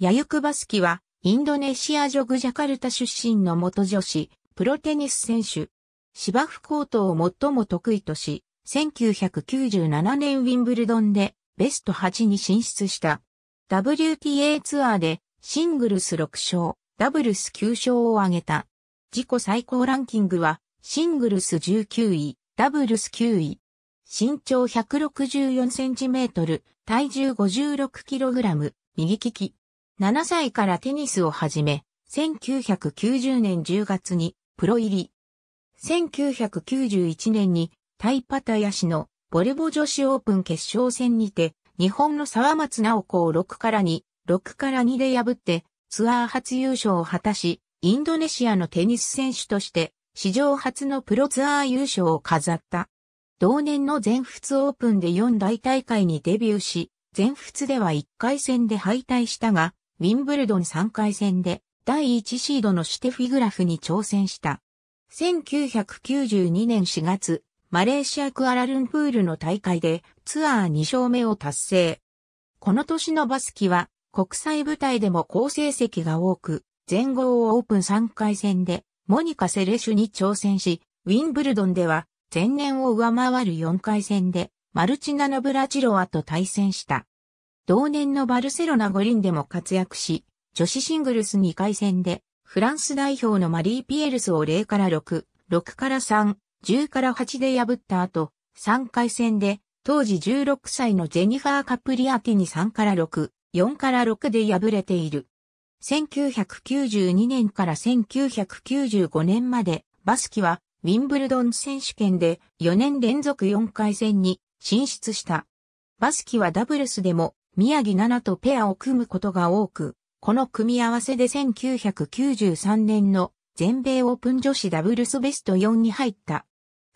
ヤユクバスキは、インドネシアジョグジャカルタ出身の元女子、プロテニス選手。芝生コートを最も得意とし、1997年ウィンブルドンでベスト8に進出した。WTA ツアーでシングルス6勝、ダブルス9勝を挙げた。自己最高ランキングはシングルス19位、ダブルス9位。身長164センチメートル、体重56キログラム、右利き。7歳からテニスを始め、1990年10月にプロ入り。1991年にタイパタヤ市のボルボ女子オープン決勝戦にて、日本の沢松直子を6から2、6から2で破って、ツアー初優勝を果たし、インドネシアのテニス選手として、史上初のプロツアー優勝を飾った。同年の全仏オープンで4大大会にデビューし、全仏では1回戦で敗退したが、ウィンブルドン3回戦で第1シードのシテフィグラフに挑戦した。1992年4月、マレーシアクアラルンプールの大会でツアー2勝目を達成。この年のバスキは国際舞台でも好成績が多く、全豪オープン3回戦でモニカ・セレシュに挑戦し、ウィンブルドンでは前年を上回る4回戦でマルチナ・ノブラチロワと対戦した。同年のバルセロナ五輪でも活躍し、女子シングルス2回戦で、フランス代表のマリー・ピエルスを0から6、6から3、10から8で破った後、3回戦で、当時16歳のジェニファー・カプリアティに3から6、4から6で敗れている。1992年から1995年まで、バスキは、ウィンブルドン選手権で4年連続4回戦に進出した。バスキはダブルスでも宮城奈々とペアを組むことが多く、この組み合わせで1993年の全米オープン女子ダブルスベスト4に入った。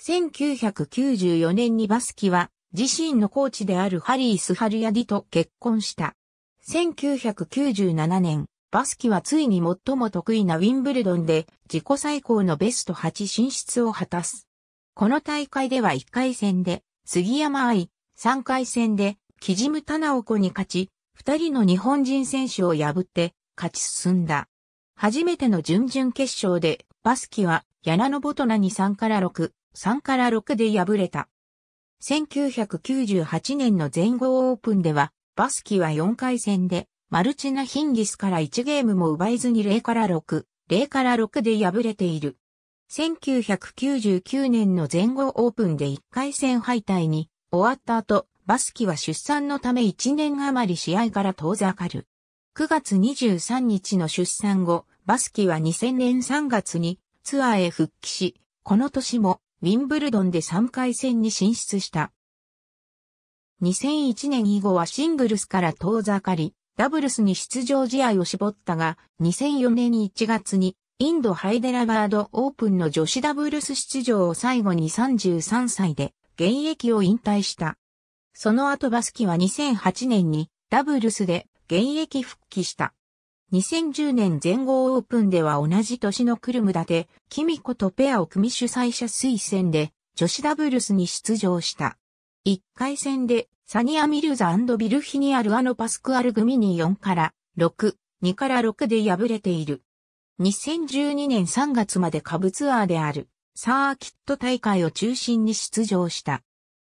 1994年にバスキは自身のコーチであるハリー・スハルヤディと結婚した。1997年、バスキはついに最も得意なウィンブルドンで自己最高のベスト8進出を果たす。この大会では1回戦で杉山愛、3回戦でキジム・タナオコに勝ち、二人の日本人選手を破って勝ち進んだ。初めての準々決勝でバスキはヤナノボトナに3から6、3から6で敗れた。1998年の全豪オープンでは、バスキは4回戦で、マルチナ・ヒンギスから1ゲームも奪えずに0から6、0から6で敗れている。1999年の全豪オープンで1回戦敗退に終わった後、バスキは出産のため1年余り試合から遠ざかる。9月23日の出産後、バスキは2000年3月にツアーへ復帰し、この年もウィンブルドンで3回戦に進出した。2001年以後はシングルスから遠ざかり、ダブルスに出場試合を絞ったが、2004年1月にインドハイデラバードオープンの女子ダブルス出場を最後に33歳で現役を引退した。その後バスキは2008年にダブルスで現役復帰した。2010年全豪オープンでは同じ年のクルムダテ、キミコとペアを組主催者推薦で女子ダブルスに出場した。1回戦でサニア・ミルザビルヒニア・ルアノ・パスクアル・組に4から6、2から6で敗れている。2012年3月まで下部ツアーであるサーキット大会を中心に出場した。